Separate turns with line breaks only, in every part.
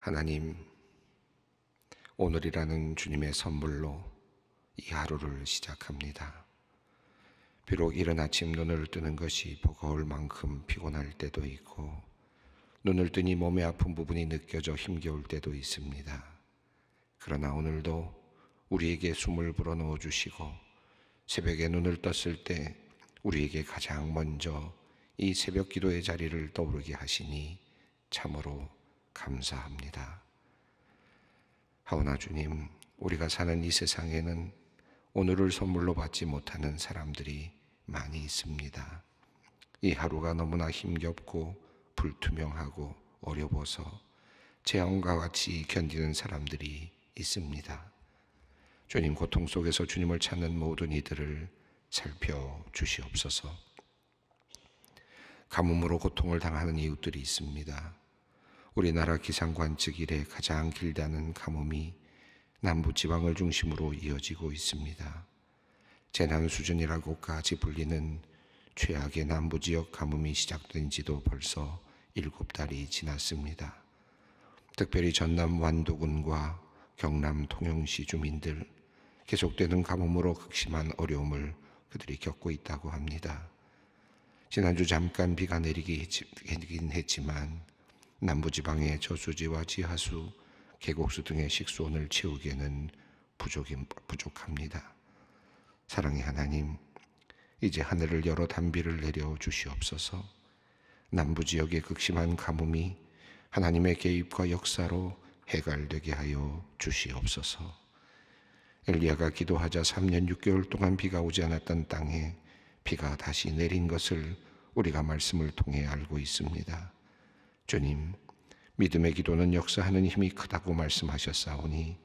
하나님, 오늘이라는 주님의 선물로 이 하루를 시작합니다. 비록 이른 아침 눈을 뜨는 것이 버거울 만큼 피곤할 때도 있고, 눈을 뜨니 몸의 아픈 부분이 느껴져 힘겨울 때도 있습니다. 그러나 오늘도 우리에게 숨을 불어넣어 주시고, 새벽에 눈을 떴을 때 우리에게 가장 먼저 이 새벽 기도의 자리를 떠오르게 하시니 참으로 감사합니다. 하오나 주님, 우리가 사는 이 세상에는 오늘을 선물로 받지 못하는 사람들이 많이 있습니다. 이 하루가 너무나 힘겹고 불투명하고 어려워서 재앙과 같이 견디는 사람들이 있습니다. 주님 고통 속에서 주님을 찾는 모든 이들을 살펴 주시옵소서. 가뭄으로 고통을 당하는 이웃들이 있습니다. 우리나라 기상관측 이래 가장 길다는 가뭄이 남부지방을 중심으로 이어지고 있습니다. 재난 수준이라고까지 불리는 최악의 남부지역 가뭄이 시작된 지도 벌써 일곱 달이 지났습니다. 특별히 전남 완도군과 경남 통영시 주민들 계속되는 가뭄으로 극심한 어려움을 그들이 겪고 있다고 합니다. 지난주 잠깐 비가 내리긴 했지만 남부지방의 저수지와 지하수, 계곡수 등의 식수원을 채우기에는 부족인, 부족합니다. 사랑의 하나님, 이제 하늘을 열어 단비를 내려 주시옵소서. 남부 지역의 극심한 가뭄이 하나님의 개입과 역사로 해갈되게 하여 주시옵소서. 엘리야가 기도하자 3년 6개월 동안 비가 오지 않았던 땅에 비가 다시 내린 것을 우리가 말씀을 통해 알고 있습니다. 주님, 믿음의 기도는 역사하는 힘이 크다고 말씀하셨사오니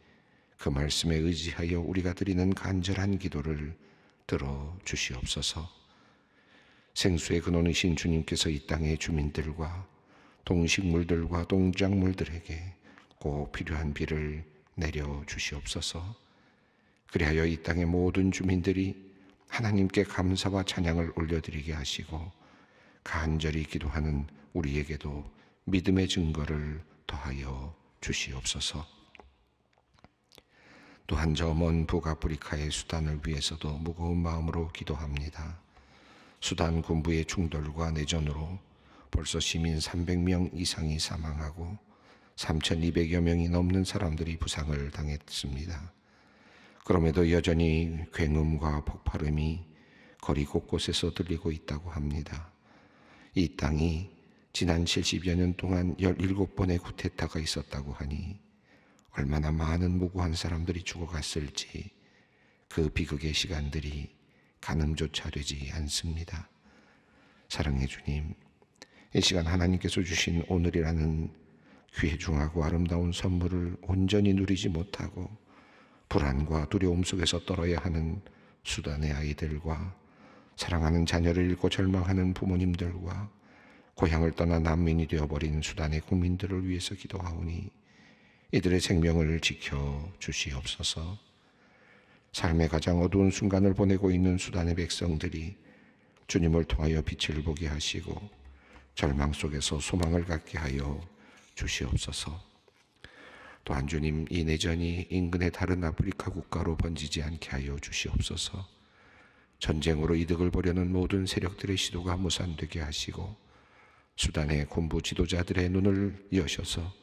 그 말씀에 의지하여 우리가 드리는 간절한 기도를 들어 주시옵소서. 생수의 근원이신 주님께서 이 땅의 주민들과 동식물들과 동작물들에게 꼭 필요한 비를 내려 주시옵소서. 그리하여 이 땅의 모든 주민들이 하나님께 감사와 찬양을 올려드리게 하시고 간절히 기도하는 우리에게도 믿음의 증거를 더하여 주시옵소서. 또한 저 먼 북아프리카의 수단을 위해서도 무거운 마음으로 기도합니다. 수단 군부의 충돌과 내전으로 벌써 시민 300명 이상이 사망하고 3,200여 명이 넘는 사람들이 부상을 당했습니다. 그럼에도 여전히 굉음과 폭발음이 거리 곳곳에서 들리고 있다고 합니다. 이 땅이 지난 70여 년 동안 17번의 구테타가 있었다고 하니 얼마나 많은 무고한 사람들이 죽어갔을지 그 비극의 시간들이 가늠조차 되지 않습니다. 사랑해 주님, 이 시간 하나님께서 주신 오늘이라는 귀중하고 아름다운 선물을 온전히 누리지 못하고 불안과 두려움 속에서 떨어야 하는 수단의 아이들과 사랑하는 자녀를 잃고 절망하는 부모님들과 고향을 떠나 난민이 되어버린 수단의 국민들을 위해서 기도하오니 이들의 생명을 지켜 주시옵소서. 삶의 가장 어두운 순간을 보내고 있는 수단의 백성들이 주님을 통하여 빛을 보게 하시고 절망 속에서 소망을 갖게 하여 주시옵소서. 또한 주님 이 내전이 인근의 다른 아프리카 국가로 번지지 않게 하여 주시옵소서. 전쟁으로 이득을 보려는 모든 세력들의 시도가 무산되게 하시고 수단의 군부 지도자들의 눈을 여셔서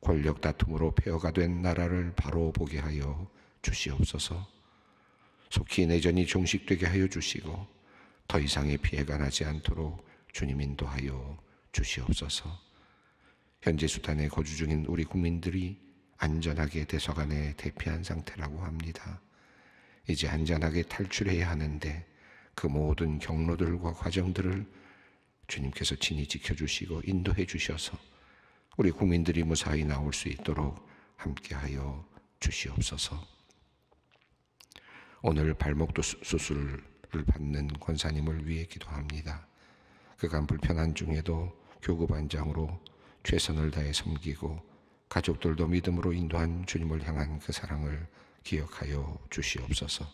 권력 다툼으로 폐허가 된 나라를 바로 보게 하여 주시옵소서. 속히 내전이 종식되게 하여 주시고 더 이상의 피해가 나지 않도록 주님 인도하여 주시옵소서. 현재 수단에 거주 중인 우리 국민들이 안전하게 대서관에 대피한 상태라고 합니다. 이제 안전하게 탈출해야 하는데 그 모든 경로들과 과정들을 주님께서 친히 지켜주시고 인도해 주셔서 우리 국민들이 무사히 나올 수 있도록 함께하여 주시옵소서. 오늘 발목도 수술을 받는 권사님을 위해 기도합니다. 그간 불편한 중에도 교구반장으로 최선을 다해 섬기고 가족들도 믿음으로 인도한 주님을 향한 그 사랑을 기억하여 주시옵소서.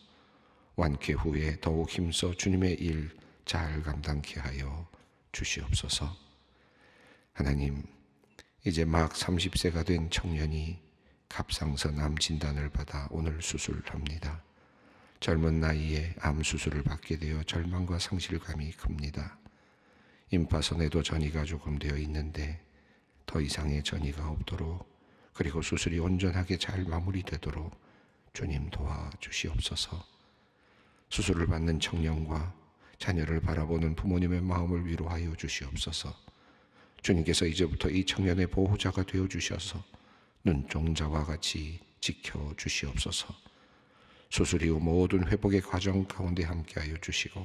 완쾌 후에 더욱 힘써 주님의 일 잘 감당케 하여 주시옵소서. 하나님, 이제 막 30세가 된 청년이 갑상선 암 진단을 받아 오늘 수술합니다. 젊은 나이에 암 수술을 받게 되어 절망과 상실감이 큽니다. 임파선에도 전이가 조금 되어 있는데 더 이상의 전이가 없도록 그리고 수술이 온전하게 잘 마무리되도록 주님 도와 주시옵소서. 수술을 받는 청년과 자녀를 바라보는 부모님의 마음을 위로하여 주시옵소서. 주님께서 이제부터 이 청년의 보호자가 되어 주셔서 눈종자와 같이 지켜 주시옵소서. 수술 이후 모든 회복의 과정 가운데 함께하여 주시고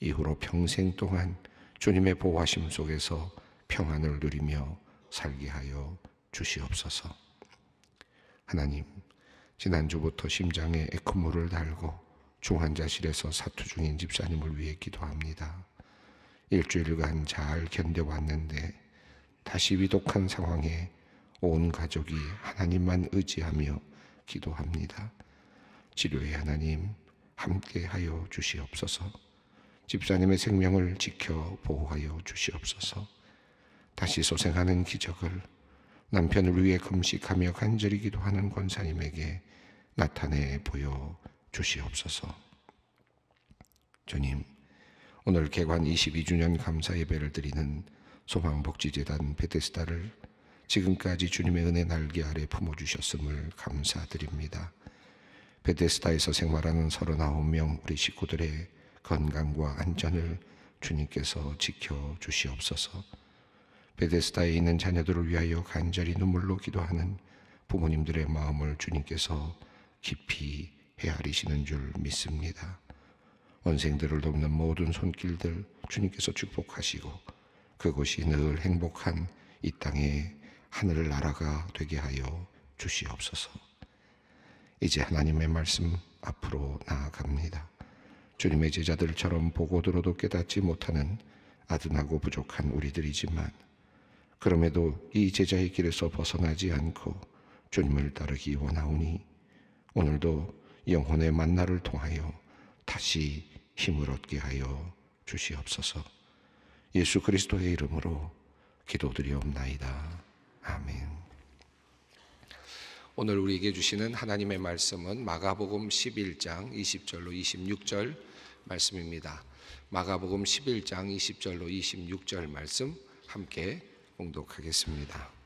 이후로 평생 동안 주님의 보호하심 속에서 평안을 누리며 살게 하여 주시옵소서. 하나님, 지난주부터 심장에 에코모를 달고 중환자실에서 사투 중인 집사님을 위해 기도합니다. 일주일간 잘 견뎌왔는데 다시 위독한 상황에 온 가족이 하나님만 의지하며 기도합니다. 치료의 하나님 함께하여 주시옵소서. 집사님의 생명을 지켜 보호하여 주시옵소서. 다시 소생하는 기적을 남편을 위해 금식하며 간절히 기도하는 권사님에게 나타내 보여 주시옵소서. 주님, 오늘 개관 22주년 감사 예배를 드리는 소망복지재단 베데스다를 지금까지 주님의 은혜 날개 아래 품어주셨음을 감사드립니다. 베데스다에서 생활하는 39명 우리 식구들의 건강과 안전을 주님께서 지켜주시옵소서. 베데스다에 있는 자녀들을 위하여 간절히 눈물로 기도하는 부모님들의 마음을 주님께서 깊이 헤아리시는 줄 믿습니다. 원생들을 돕는 모든 손길들 주님께서 축복하시고 그곳이 늘 행복한 이 땅의 하늘 을 나라가 되게 하여 주시옵소서. 이제 하나님의 말씀 앞으로 나아갑니다. 주님의 제자들처럼 보고 들어도 깨닫지 못하는 아둔하고 부족한 우리들이지만 그럼에도 이 제자의 길에서 벗어나지 않고 주님을 따르기 원하오니 오늘도 영혼의 만나를 통하여 다시 힘을 얻게 하여 주시옵소서. 예수 그리스도의 이름으로 기도드리옵나이다. 아멘. 오늘 우리에게 주시는 하나님의 말씀은 마가복음 11장 20절로 26절 말씀입니다. 마가복음 11장 20절로 26절 말씀 함께 봉독하겠습니다.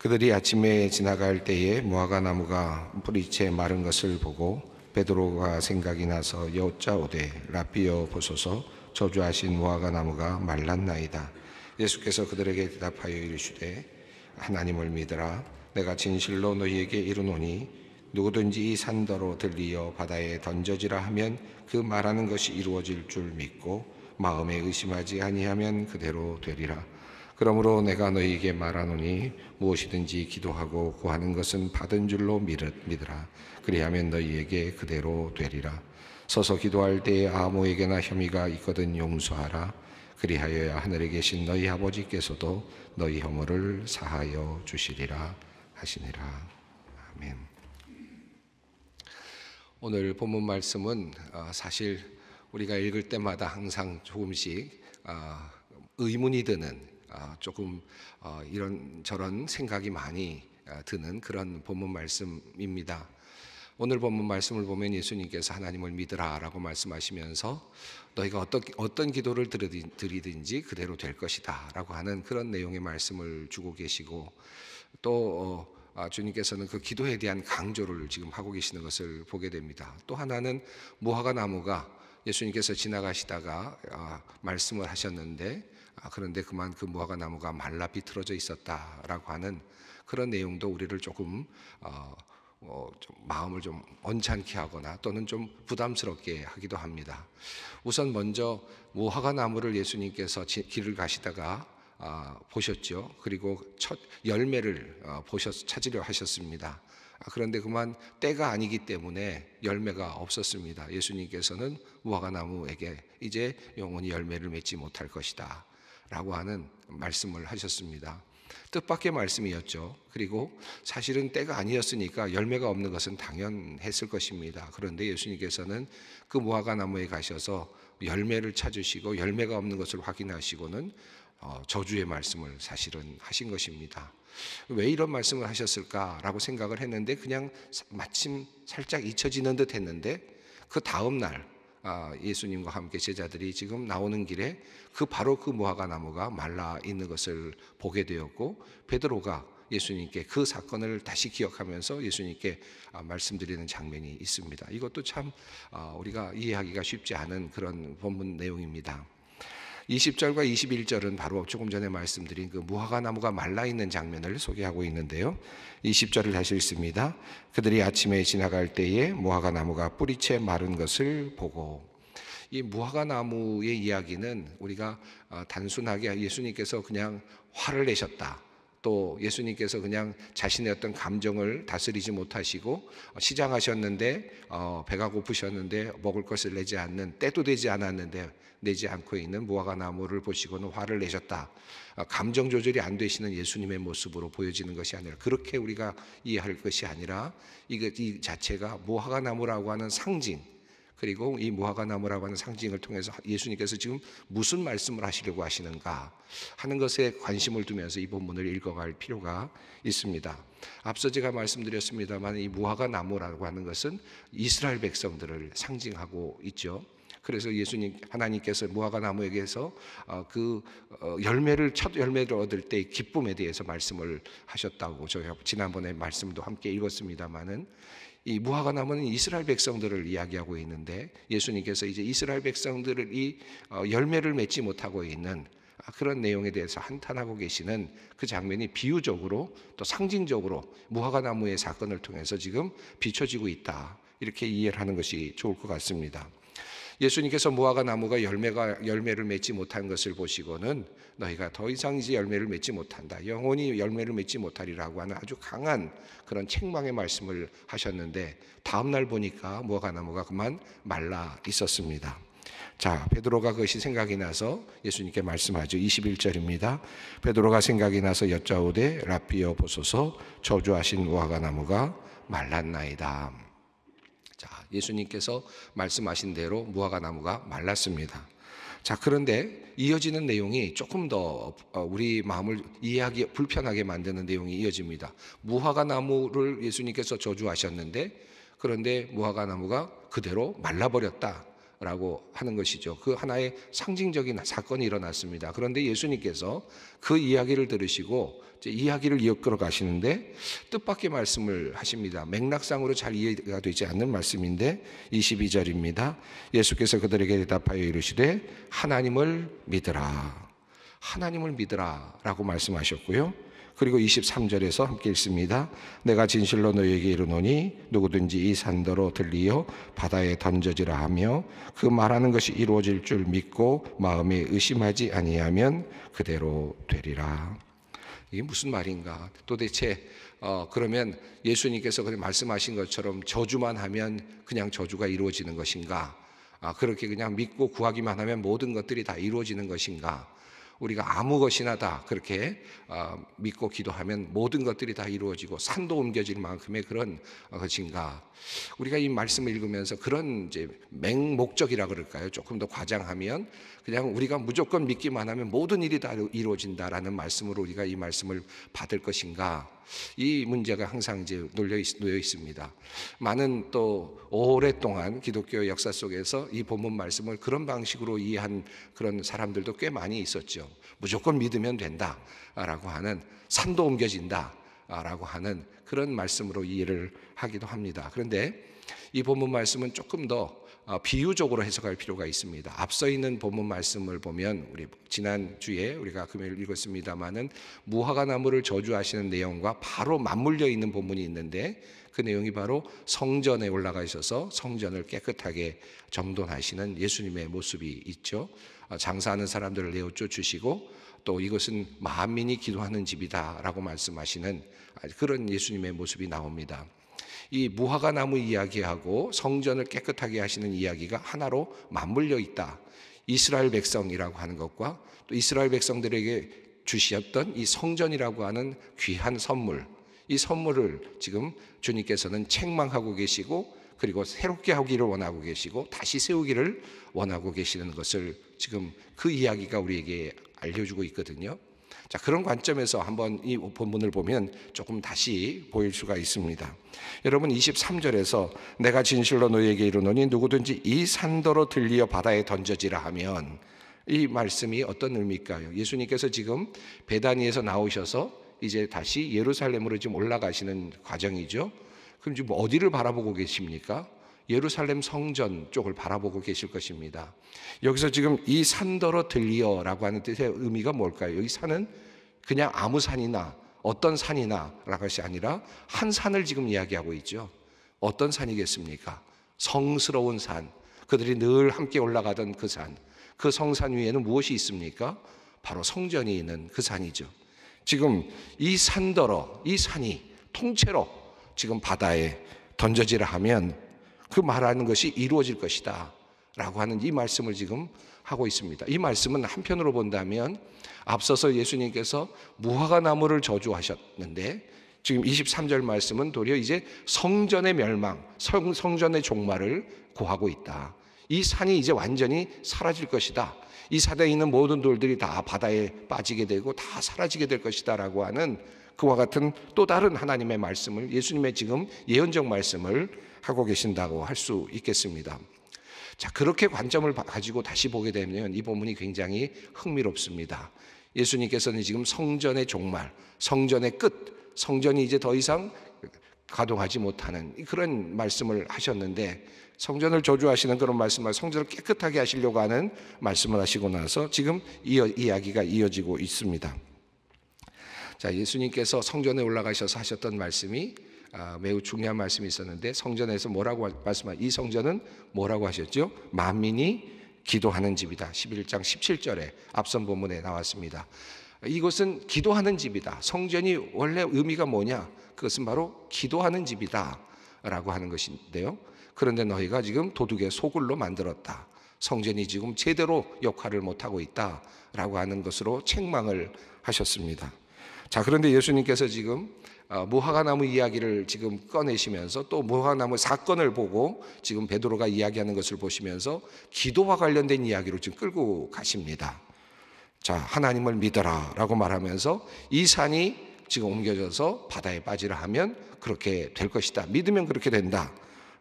그들이 아침에 지나갈 때에 무화과 나무가 뿌리 채 마른 것을 보고 베드로가 생각이 나서 여짜오되 라비여 보소서 저주하신 무화과 나무가 말랐나이다. 예수께서 그들에게 대답하여 이르시되 하나님을 믿으라 내가 진실로 너희에게 이르노니 누구든지 이 산더러 들리어 바다에 던져지라 하면 그 말하는 것이 이루어질 줄 믿고 마음에 의심하지 아니하면 그대로 되리라. 그러므로 내가 너희에게 말하노니 무엇이든지 기도하고 구하는 것은 받은 줄로 믿으라. 그리하면 너희에게 그대로 되리라. 서서 기도할 때에 아무에게나 혐의가 있거든 용서하라. 그리하여야 하늘에 계신 너희 아버지께서도 너희 혐오를 사하여 주시리라 하시니라. 아멘. 오늘 본문 말씀은 아, 사실 우리가 읽을 때마다 항상 조금씩 아, 의문이 드는 아, 조금 어, 이런 저런 생각이 많이 어, 드는 그런 본문 말씀입니다. 오늘 본문 말씀을 보면 예수님께서 하나님을 믿으라라고 말씀하시면서 너희가 어떤 어떤 기도를 드리든지 그대로 될 것이다라고 하는 그런 내용의 말씀을 주고 계시고 또 어, 아, 주님께서는 그 기도에 대한 강조를 지금 하고 계시는 것을 보게 됩니다. 또 하나는 무화과 나무가 예수님께서 지나가시다가 아, 말씀을 하셨는데 아, 그런데 그만 그 무화과 나무가 말라 비틀어져 있었다라고 하는 그런 내용도 우리를 조금 어, 어, 좀 마음을 좀 언짢게 하거나 또는 좀 부담스럽게 하기도 합니다. 우선 먼저 무화과 나무를 예수님께서 지, 길을 가시다가 아, 보셨죠. 그리고 첫 열매를 아, 어, 보셔 찾으려 하셨습니다. 아, 그런데 그만 때가 아니기 때문에 열매가 없었습니다. 예수님께서는 무화과 나무에게 이제 영원히 열매를 맺지 못할 것이다. 라고 하는 말씀을 하셨습니다. 뜻밖의 말씀이었죠. 그리고 사실은 때가 아니었으니까 열매가 없는 것은 당연했을 것입니다. 그런데 예수님께서는 그 무화과 나무에 가셔서 열매를 찾으시고 열매가 없는 것을 확인하시고는 어, 저주의 말씀을 사실은 하신 것입니다. 왜 이런 말씀을 하셨을까라고 생각을 했는데 그냥 마침 살짝 잊혀지는 듯 했는데 그 다음 날 아, 예수님과 함께 제자들이 지금 나오는 길에 그 바로 그 무화과 나무가 말라 있는 것을 보게 되었고 베드로가 예수님께 그 사건을 다시 기억하면서 예수님께 아, 말씀드리는 장면이 있습니다. 이것도 참 아, 우리가 이해하기가 쉽지 않은 그런 본문 내용입니다. 20절과 21절은 바로 조금 전에 말씀드린 그 무화과 나무가 말라 있는 장면을 소개하고 있는데요. 20절을 다시 읽습니다. 그들이 아침에 지나갈 때에 무화과 나무가 뿌리채 마른 것을 보고 이 무화과 나무의 이야기는 우리가 어, 단순하게 예수님께서 그냥 화를 내셨다. 또 예수님께서 그냥 자신의 어떤 감정을 다스리지 못하시고 어, 시장하셨는데 어, 배가 고프셨는데 먹을 것을 내지 않는 때도 되지 않았는데 내지 않고 있는 무화과 나무를 보시고는 화를 내셨다. 아, 감정 조절이 안 되시는 예수님의 모습으로 보여지는 것이 아니라 그렇게 우리가 이해할 것이 아니라 이 자체가 무화과 나무라고 하는 상징 그리고 이 무화과 나무라고 하는 상징을 통해서 예수님께서 지금 무슨 말씀을 하시려고 하시는가 하는 것에 관심을 두면서 이 본문을 읽어갈 필요가 있습니다. 앞서 제가 말씀드렸습니다만 이 무화과 나무라고 하는 것은 이스라엘 백성들을 상징하고 있죠. 그래서 예수님 하나님께서 무화과 나무에게서 어, 그 어, 열매를 첫 열매를 얻을 때의 기쁨에 대해서 말씀을 하셨다고 저희가 지난번에 말씀도 함께 읽었습니다마는 이 무화과 나무는 이스라엘 백성들을 이야기하고 있는데 예수님께서 이제 이스라엘 백성들이 어, 열매를 맺지 못하고 있는 아, 그런 내용에 대해서 한탄하고 계시는 그 장면이 비유적으로 또 상징적으로 무화과 나무의 사건을 통해서 지금 비춰지고 있다. 이렇게 이해를 하는 것이 좋을 것 같습니다. 예수님께서 무화과 나무가 열매가 열매를 맺지 못한 것을 보시고는 너희가 더 이상 이제 열매를 맺지 못한다. 영원히 열매를 맺지 못하리라고 하는 아주 강한 그런 책망의 말씀을 하셨는데 다음 날 보니까 무화과 나무가 그만 말라 있었습니다. 자, 베드로가 그것이 생각이 나서 예수님께 말씀하죠. 21절입니다. 베드로가 생각이 나서 여짜오되 라피어 보소서 저주하신 무화과 나무가 말랐나이다. 자, 예수님께서 말씀하신 대로 무화과 나무가 말랐습니다. 자, 그런데 이어지는 내용이 조금 더 어, 우리 마음을 이해하기 불편하게 만드는 내용이 이어집니다. 무화과 나무를 예수님께서 저주하셨는데 그런데 무화과 나무가 그대로 말라버렸다. 라고 하는 것이죠. 그 하나의 상징적인 사건이 일어났습니다. 그런데 예수님께서 그 이야기를 들으시고 이야기를 이끌어 어 가시는데 뜻밖의 말씀을 하십니다. 맥락상으로 잘 이해가 되지 않는 말씀인데 22절입니다. 예수께서 그들에게 대답하여 이르시되 하나님을 믿으라. 하나님을 믿으라라고 말씀하셨고요. 그리고 23절에서 함께 읽습니다. 내가 진실로 너에게 이르노니 누구든지 이 산더로 들리어 바다에 던져지라 하며 그 말하는 것이 이루어질 줄 믿고 마음에 의심하지 아니하면 그대로 되리라. 이게 무슨 말인가? 도대체 어, 그러면 예수님께서 그 말씀하신 것처럼 저주만 하면 그냥 저주가 이루어지는 것인가? 아, 그렇게 그냥 믿고 구하기만 하면 모든 것들이 다 이루어지는 것인가? 우리가 아무 것이나 다 그렇게 어, 믿고 기도하면 모든 것들이 다 이루어지고 산도 옮겨질 만큼의 그런 것인가. 어, 그 우리가 이 말씀을 읽으면서 그런 이제 맹목적이라 그럴까요? 조금 더 과장하면 그냥 우리가 무조건 믿기만 하면 모든 일이 다 이루어진다라는 말씀으로 우리가 이 말씀을 받을 것인가. 이 문제가 항상 이제 놀려 있, 놓여 있습니다. 많은 또 오랫동안 기독교 역사 속에서 이 본문 말씀을 그런 방식으로 이해한 그런 사람들도 꽤 많이 있었죠. 무조건 믿으면 된다라고 하는 산도 옮겨진다라고 하는 그런 말씀으로 이해를 하기도 합니다. 그런데 이 본문 말씀은 조금 더 어, 비유적으로 해석할 필요가 있습니다. 앞서 있는 본문 말씀을 보면 우리 지난 주에 우리가 금요일 읽었습니다만은 무화과 나무를 저주하시는 내용과 바로 맞물려 있는 본문이 있는데 그 내용이 바로 성전에 올라가 있서 성전을 깨끗하게 정돈하시는 예수님의 모습이 있죠. 어, 장사하는 사람들을 내어쫓 주시고 또 이것은 만민이 기도하는 집이다라고 말씀하시는 아, 그런 예수님의 모습이 나옵니다. 이 무화과 나무 이야기하고 성전을 깨끗하게 하시는 이야기가 하나로 맞물려 있다. 이스라엘 백성이라고 하는 것과 또 이스라엘 백성들에게 주시었던 이 성전이라고 하는 귀한 선물, 이 선물을 지금 주님께서는 책망하고 계시고 그리고 새롭게 하기를 원하고 계시고 다시 세우기를 원하고 계시는 것을 지금 그 이야기가 우리에게 알려주고 있거든요. 자, 그런 관점에서 한번 이 본문을 보면 조금 다시 보일 수가 있습니다. 여러분 23절에서 내가 진실로 너희에게 이르노니 누구든지 이 산도로 들리어 바다에 던져지라 하면 이 말씀이 어떤 의미일까요? 예수님께서 지금 베다니에서 나오셔서 이제 다시 예루살렘으로 지금 올라가시는 과정이죠. 그럼 지금 어디를 바라보고 계십니까? 예루살렘 성전 쪽을 바라보고 계실 것입니다. 여기서 지금 이 산더러 들리어라고 하는 뜻의 의미가 뭘까요? 여기 산은 그냥 아무 산이나 어떤 산이나라고 것이 아니라 한 산을 지금 이야기하고 있죠. 어떤 산이겠습니까? 성스러운 산. 그들이 늘 함께 올라가던 그 산. 그 성산 위에는 무엇이 있습니까? 바로 성전이 있는 그 산이죠. 지금 이 산더러, 이 산이 통째로 지금 바다에 던져지라 하면 그 말하는 것이 이루어질 것이다. 라고 하는 이 말씀을 지금 하고 있습니다. 이 말씀은 한편으로 본다면 앞서서 예수님께서 무화과 나무를 저주하셨는데 지금 23절 말씀은 도리어 이제 성전의 멸망, 성, 성전의 종말을 고하고 있다. 이 산이 이제 완전히 사라질 것이다. 이 산에 있는 모든 돌들이 다 바다에 빠지게 되고 다 사라지게 될 것이다라고 하는 그와 같은 또 다른 하나님의 말씀을 예수님의 지금 예언적 말씀을 하고 계신다고 할 수 있겠습니다. 자, 그렇게 관점을 가지고 다시 보게 되면 이 본문이 굉장히 흥미롭습니다. 예수님께서는 지금 성전의 종말, 성전의 끝, 성전이 이제 더 이상 가동하지 못하는 그런 말씀을 하셨는데 성전을 저주하시는 그런 말씀을 성전을 깨끗하게 하시려고 하는 말씀을 하시고 나서 지금 이어, 이야기가 이어지고 있습니다. 자, 예수님께서 성전에 올라가셔서 하셨던 말씀이 아, 매우 중요한 말씀이 있었는데 성전에서 뭐라고 말씀한 이 성전은 뭐라고 하셨죠? 만민이 기도하는 집이다. 11장 17절에 앞선 본문에 나왔습니다. 이곳은 기도하는 집이다. 성전이 원래 의미가 뭐냐? 그것은 바로 기도하는 집이다. 라고 하는 것인데요. 그런데 너희가 지금 도둑의 소굴로 만들었다. 성전이 지금 제대로 역할을 못하고 있다. 라고 하는 것으로 책망을 하셨습니다. 자, 그런데 예수님께서 지금 어, 무화과나무 이야기를 지금 꺼내시면서 또 무화과나무 사건을 보고 지금 베드로가 이야기하는 것을 보시면서 기도와 관련된 이야기로 지금 끌고 가십니다. 자, 하나님을 믿어라 라고 말하면서 이 산이 지금 옮겨져서 바다에 빠지라 하면 그렇게 될 것이다. 믿으면 그렇게 된다.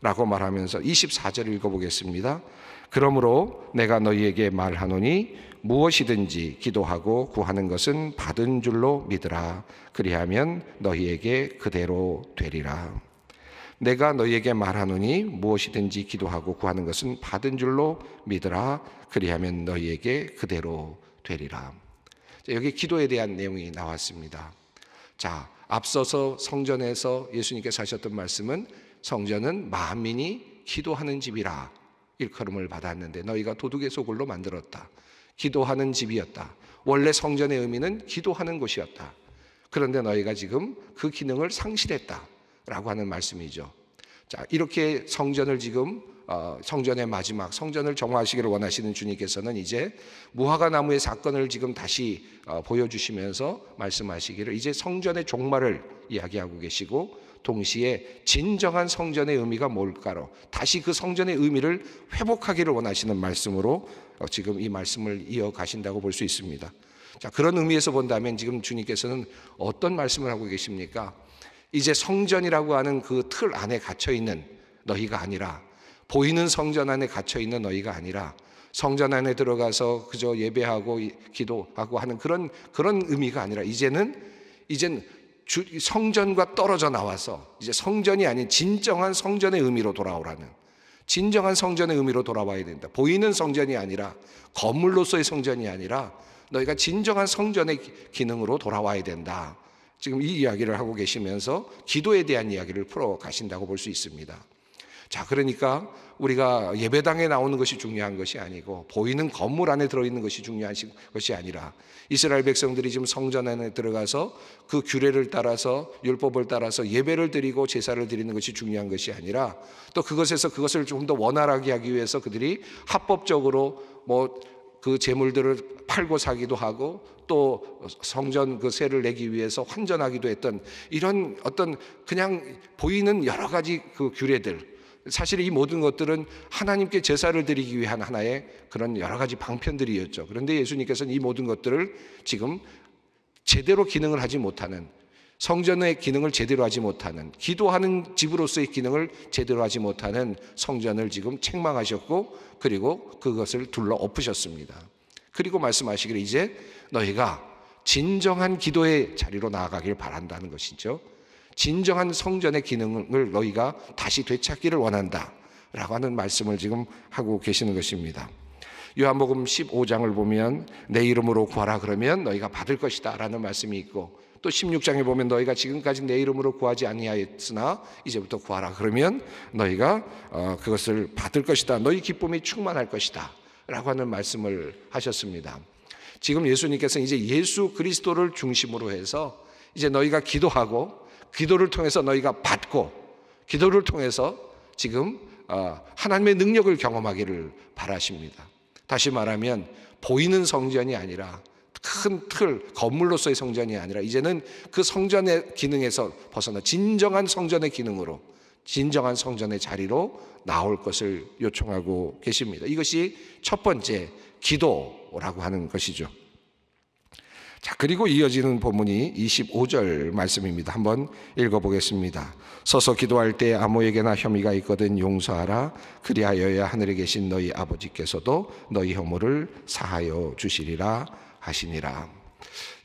라고 말하면서 24절 읽어보겠습니다. 그러므로 내가 너희에게 말하노니 무엇이든지 기도하고 구하는 것은 받은 줄로 믿으라. 그리하면 너희에게 그대로 되리라. 내가 너희에게 말하노니 무엇이든지 기도하고 구하는 것은 받은 줄로 믿으라. 그리하면 너희에게 그대로 되리라. 여기 기도에 대한 내용이 나왔습니다. 자, 앞서서 성전에서 예수님께서 하셨던 말씀은 성전은 만민이 기도하는 집이라 일컬음을 받았는데 너희가 도둑의 소굴로 만들었다. 기도하는 집이었다. 원래 성전의 의미는 기도하는 곳이었다. 그런데 너희가 지금 그 기능을 상실했다. 라고 하는 말씀이죠. 자, 이렇게 성전을 지금 어, 성전의 마지막 성전을 정화하시기를 원하시는 주님께서는 이제 무화과 나무의 사건을 지금 다시 어, 보여주시면서 말씀하시기를 이제 성전의 종말을 이야기하고 계시고 동시에 진정한 성전의 의미가 뭘까로 다시 그 성전의 의미를 회복하기를 원하시는 말씀으로 어, 지금 이 말씀을 이어가신다고 볼 수 있습니다. 자, 그런 의미에서 본다면 지금 주님께서는 어떤 말씀을 하고 계십니까? 이제 성전이라고 하는 그 틀 안에 갇혀 있는 너희가 아니라 보이는 성전 안에 갇혀 있는 너희가 아니라 성전 안에 들어가서 그저 예배하고 기도하고 하는 그런 그런 의미가 아니라 이제는 이젠 성전과 떨어져 나와서 이제 성전이 아닌 진정한 성전의 의미로 돌아오라는 진정한 성전의 의미로 돌아와야 된다. 보이는 성전이 아니라 건물로서의 성전이 아니라 너희가 진정한 성전의 기능으로 돌아와야 된다. 지금 이 이야기를 하고 계시면서 기도에 대한 이야기를 풀어 가신다고 볼 수 있습니다. 자, 그러니까 우리가 예배당에 나오는 것이 중요한 것이 아니고 보이는 건물 안에 들어있는 것이 중요한 것이 아니라 이스라엘 백성들이 지금 성전 안에 들어가서 그 규례를 따라서 율법을 따라서 예배를 드리고 제사를 드리는 것이 중요한 것이 아니라 또 그것에서 그것을 좀 더 원활하게 하기 위해서 그들이 합법적으로 뭐 그 재물들을 팔고 사기도 하고 또 성전 그 세를 내기 위해서 환전하기도 했던 이런 어떤 그냥 보이는 여러 가지 그 규례들 사실 이 모든 것들은 하나님께 제사를 드리기 위한 하나의 그런 여러 가지 방편들이었죠. 그런데 예수님께서는 이 모든 것들을 지금 제대로 기능을 하지 못하는 성전의 기능을 제대로 하지 못하는 기도하는 집으로서의 기능을 제대로 하지 못하는 성전을 지금 책망하셨고 그리고 그것을 둘러 엎으셨습니다. 그리고 말씀하시기를 이제 너희가 진정한 기도의 자리로 나아가길 바란다는 것이죠. 진정한 성전의 기능을 너희가 다시 되찾기를 원한다. 라고 하는 말씀을 지금 하고 계시는 것입니다. 요한복음 15장을 보면 내 이름으로 구하라 그러면 너희가 받을 것이다 라는 말씀이 있고 또 16장에 보면 너희가 지금까지 내 이름으로 구하지 아니하였으나 이제부터 구하라 그러면 너희가 어, 그것을 받을 것이다 너희 기쁨이 충만할 것이다 라고 하는 말씀을 하셨습니다. 지금 예수님께서 이제 예수 그리스도를 중심으로 해서 이제 너희가 기도하고 기도를 통해서 너희가 받고 기도를 통해서 지금 아, 하나님의 능력을 경험하기를 바라십니다. 다시 말하면 보이는 성전이 아니라 큰 틀, 건물로서의 성전이 아니라 이제는 그 성전의 기능에서 벗어나 진정한 성전의 기능으로 진정한 성전의 자리로 나올 것을 요청하고 계십니다. 이것이 첫 번째 기도라고 하는 것이죠. 자, 그리고 이어지는 본문이 25절 말씀입니다. 한번 읽어보겠습니다. 서서 기도할 때 아무에게나 혐의가 있거든 용서하라. 그리하여야 하늘에 계신 너희 아버지께서도 너희 혐오를 사하여 주시리라 하시니라.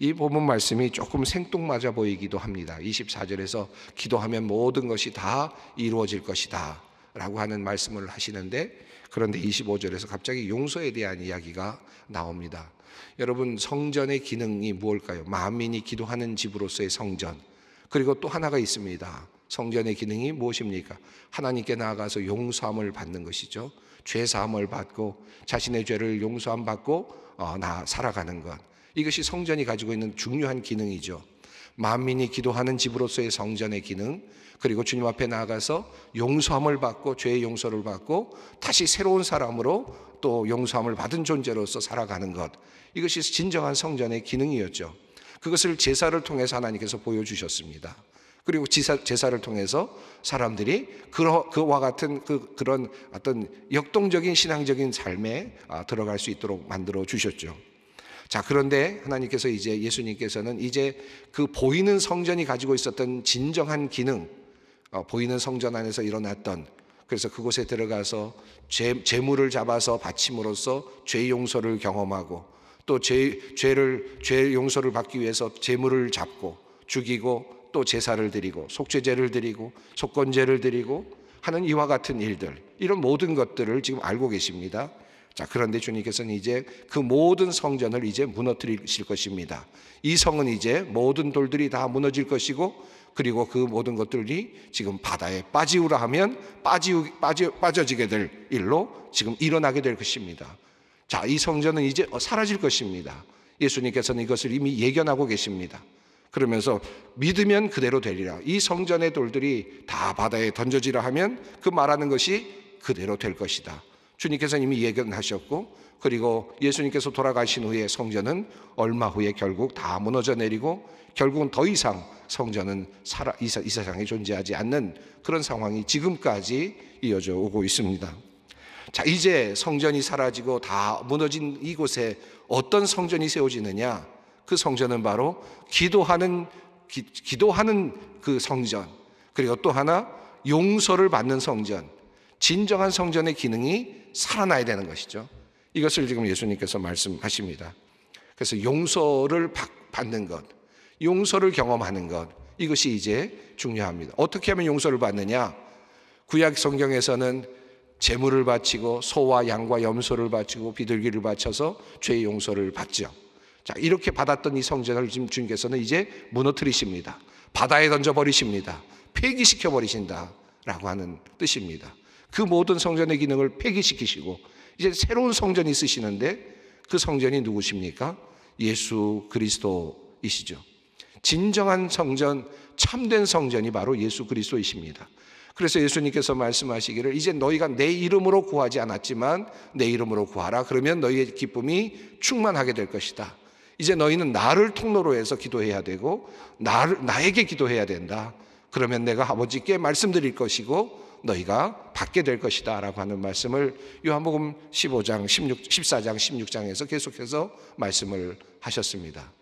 이 본문 말씀이 조금 생뚱맞아 보이기도 합니다. 24절에서 기도하면 모든 것이 다 이루어질 것이다. 라고 하는 말씀을 하시는데 그런데 25절에서 갑자기 용서에 대한 이야기가 나옵니다. 여러분 성전의 기능이 무엇일까요? 만민이 기도하는 집으로서의 성전. 그리고 또 하나가 있습니다. 성전의 기능이 무엇입니까? 하나님께 나아가서 용서함을 받는 것이죠. 죄 사함을 받고 자신의 죄를 용서함 받고 어, 나 살아가는 것. 이것이 성전이 가지고 있는 중요한 기능이죠. 만민이 기도하는 집으로서의 성전의 기능, 그리고 주님 앞에 나아가서 용서함을 받고 죄의 용서를 받고 다시 새로운 사람으로 또 용서함을 받은 존재로서 살아가는 것. 이것이 진정한 성전의 기능이었죠. 그것을 제사를 통해서 하나님께서 보여주셨습니다. 그리고 지사, 제사를 통해서 사람들이 그러, 그와 같은 그, 그런 어떤 역동적인 신앙적인 삶에 아, 들어갈 수 있도록 만들어 주셨죠. 자, 그런데 하나님께서 이제 예수님께서는 이제 그 보이는 성전이 가지고 있었던 진정한 기능, 어, 보이는 성전 안에서 일어났던 그래서 그곳에 들어가서 재, 물을 잡아서 바침으로써 죄 용서를 경험하고 또 죄, 죄를 죄 용서를 받기 위해서 재물을 잡고 죽이고 또 제사를 드리고 속죄제를 드리고 속건제를 드리고 하는 이와 같은 일들 이런 모든 것들을 지금 알고 계십니다. 자, 그런데 주님께서는 이제 그 모든 성전을 이제 무너뜨리실 것입니다. 이 성은 이제 모든 돌들이 다 무너질 것이고 그리고 그 모든 것들이 지금 바다에 빠지우라 하면 빠지우, 빠져, 빠져지게 될 일로 지금 일어나게 될 것입니다. 자, 이 성전은 이제 사라질 것입니다. 예수님께서는 이것을 이미 예견하고 계십니다. 그러면서 믿으면 그대로 되리라. 이 성전의 돌들이 다 바다에 던져지라 하면 그 말하는 것이 그대로 될 것이다. 주님께서 이미 예견하셨고 그리고 예수님께서 돌아가신 후에 성전은 얼마 후에 결국 다 무너져 내리고 결국은 더 이상 성전은 살아, 이, 이 세상에 존재하지 않는 그런 상황이 지금까지 이어져 오고 있습니다. 자, 이제 성전이 사라지고 다 무너진 이곳에 어떤 성전이 세워지느냐? 그 성전은 바로 기도하는 기, 기도하는 그 성전. 그리고 또 하나 용서를 받는 성전. 진정한 성전의 기능이 살아나야 되는 것이죠. 이것을 지금 예수님께서 말씀하십니다. 그래서 용서를 받는 것, 용서를 경험하는 것, 이것이 이제 중요합니다. 어떻게 하면 용서를 받느냐? 구약 성경에서는 재물을 바치고 소와 양과 염소를 바치고 비둘기를 바쳐서 죄의 용서를 받죠. 자, 이렇게 받았던 이 성전을 지금 주님께서는 이제 무너뜨리십니다. 바다에 던져 버리십니다. 폐기시켜 버리신다라고 하는 뜻입니다. 그 모든 성전의 기능을 폐기시키시고 이제 새로운 성전이 쓰시는데 그 성전이 누구십니까? 예수 그리스도이시죠. 진정한 성전, 참된 성전이 바로 예수 그리스도이십니다. 그래서 예수님께서 말씀하시기를 이제 너희가 내 이름으로 구하지 않았지만 내 이름으로 구하라. 그러면 너희의 기쁨이 충만하게 될 것이다. 이제 너희는 나를 통로로 해서 기도해야 되고 나를 나에게 기도해야 된다. 그러면 내가 아버지께 말씀드릴 것이고 너희가 받게 될 것이다 라고 하는 말씀을 요한복음 15장, 16, 14장, 16장에서 계속해서 말씀을 하셨습니다.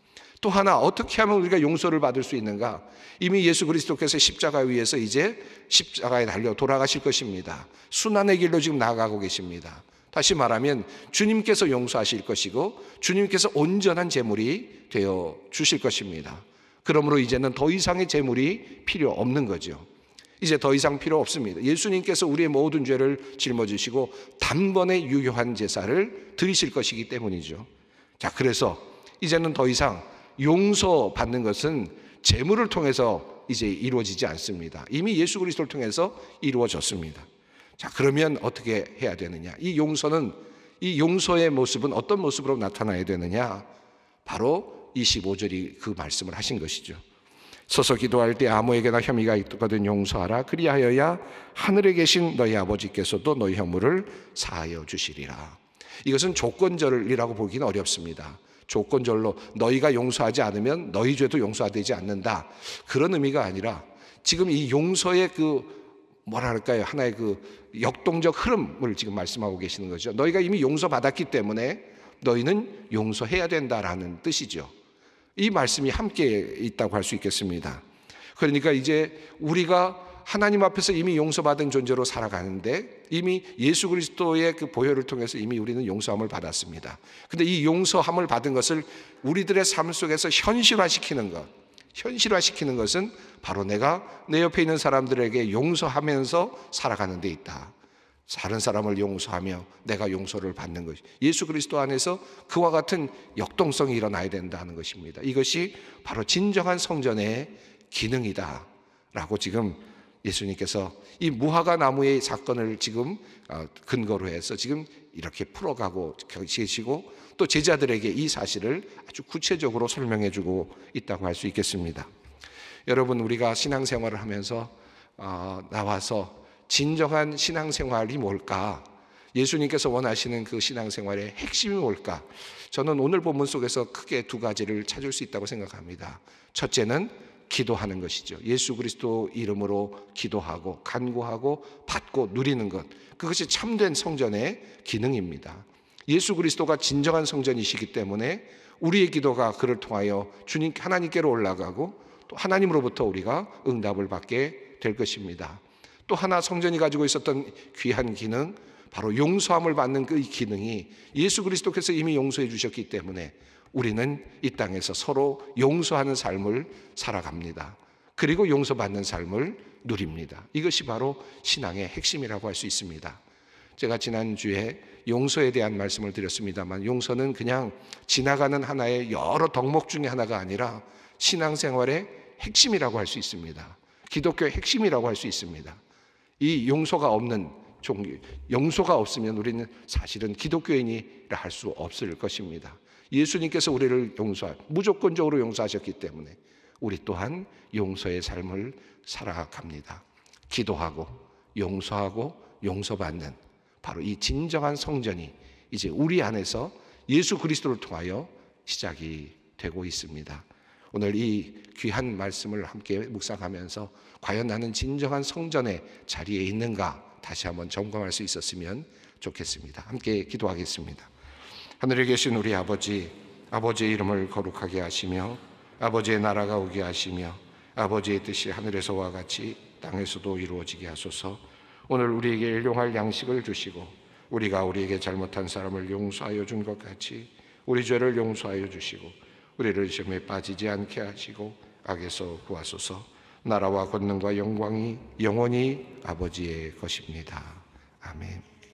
또 하나 어떻게 하면 우리가 용서를 받을 수 있는가? 이미 예수 그리스도께서 십자가 위에서 이제 십자가에 달려 돌아가실 것입니다. 순환의 길로 지금 나아가고 계십니다. 다시 말하면 주님께서 용서하실 것이고 주님께서 온전한 제물이 되어 주실 것입니다. 그러므로 이제는 더 이상의 제물이 필요 없는 거죠. 이제 더 이상 필요 없습니다. 예수님께서 우리의 모든 죄를 짊어지시고 단번에 유효한 제사를 드리실 것이기 때문이죠. 자, 그래서 이제는 더 이상 용서받는 것은 재물을 통해서 이제 이루어지지 않습니다. 이미 예수 그리스도를 통해서 이루어졌습니다. 자, 그러면 어떻게 해야 되느냐? 이 용서는 이 용서의 모습은 어떤 모습으로 나타나야 되느냐? 바로 25절이 그 말씀을 하신 것이죠. 서서 기도할 때 아무에게나 혐의가 있거든 용서하라. 그리하여야 하늘에 계신 너희 아버지께서도 너희 혐의를 사하여 주시리라. 이것은 조건절이라고 보기는 어렵습니다. 조건절로 너희가 용서하지 않으면 너희 죄도 용서되지 않는다. 그런 의미가 아니라 지금 이 용서의 그뭐랄까요 하나의 그 역동적 흐름을 지금 말씀하고 계시는 거죠. 너희가 이미 용서받았기 때문에 너희는 용서해야 된다라는 뜻이죠. 이 말씀이 함께 있다고 할 수 있겠습니다. 그러니까 이제 우리가 하나님 앞에서 이미 용서받은 존재로 살아가는데 이미 예수 그리스도의 그 보혈을 통해서 이미 우리는 용서함을 받았습니다. 근데 이 용서함을 받은 것을 우리들의 삶 속에서 현실화시키는 것, 현실화시키는 것은 바로 내가 내 옆에 있는 사람들에게 용서하면서 살아가는 데 있다. 다른 사람을 용서하며 내가 용서를 받는 것이 예수 그리스도 안에서 그와 같은 역동성이 일어나야 된다는 것입니다. 이것이 바로 진정한 성전의 기능이다라고 지금 예수님께서 이 무화과 나무의 사건을 지금 어, 근거로 해서 지금 이렇게 풀어가고 계시고 또 제자들에게 이 사실을 아주 구체적으로 설명해 주고 있다고 할 수 있겠습니다. 여러분 우리가 신앙생활을 하면서 어, 나와서 진정한 신앙생활이 뭘까? 예수님께서 원하시는 그 신앙생활의 핵심이 뭘까? 저는 오늘 본문 속에서 크게 두 가지를 찾을 수 있다고 생각합니다. 첫째는 기도하는 것이죠. 예수 그리스도 이름으로 기도하고 간구하고 받고 누리는 것. 그것이 참된 성전의 기능입니다. 예수 그리스도가 진정한 성전이시기 때문에 우리의 기도가 그를 통하여 주님 하나님께로 올라가고 또 하나님으로부터 우리가 응답을 받게 될 것입니다. 또 하나 성전이 가지고 있었던 귀한 기능, 바로 용서함을 받는 그 기능이 예수 그리스도께서 이미 용서해 주셨기 때문에 우리는 이 땅에서 서로 용서하는 삶을 살아갑니다. 그리고 용서받는 삶을 누립니다. 이것이 바로 신앙의 핵심이라고 할 수 있습니다. 제가 지난주에 용서에 대한 말씀을 드렸습니다만 용서는 그냥 지나가는 하나의 여러 덕목 중에 하나가 아니라 신앙생활의 핵심이라고 할 수 있습니다. 기독교의 핵심이라고 할 수 있습니다. 이 용서가 없는 종교, 용서가 없으면 우리는 사실은 기독교인이라 할 수 없을 것입니다. 예수님께서 우리를 용서 무조건적으로 용서하셨기 때문에 우리 또한 용서의 삶을 살아갑니다. 기도하고, 용서하고, 용서받는 바로 이 진정한 성전이 이제 우리 안에서 예수 그리스도를 통하여 시작이 되고 있습니다. 오늘 이 귀한 말씀을 함께 묵상하면서 과연 나는 진정한 성전의 자리에 있는가 다시 한번 점검할 수 있었으면 좋겠습니다. 함께 기도하겠습니다. 하늘에 계신 우리 아버지, 아버지의 이름을 거룩하게 하시며 아버지의 나라가 오게 하시며 아버지의 뜻이 하늘에서와 같이 땅에서도 이루어지게 하소서. 오늘 우리에게 일용할 양식을 주시고 우리가 우리에게 잘못한 사람을 용서하여 준 것 같이 우리 죄를 용서하여 주시고 우리를 시험에 빠지지 않게 하시고 악에서 구하소서. 나라와 권능과 영광이 영원히 아버지의 것입니다. 아멘.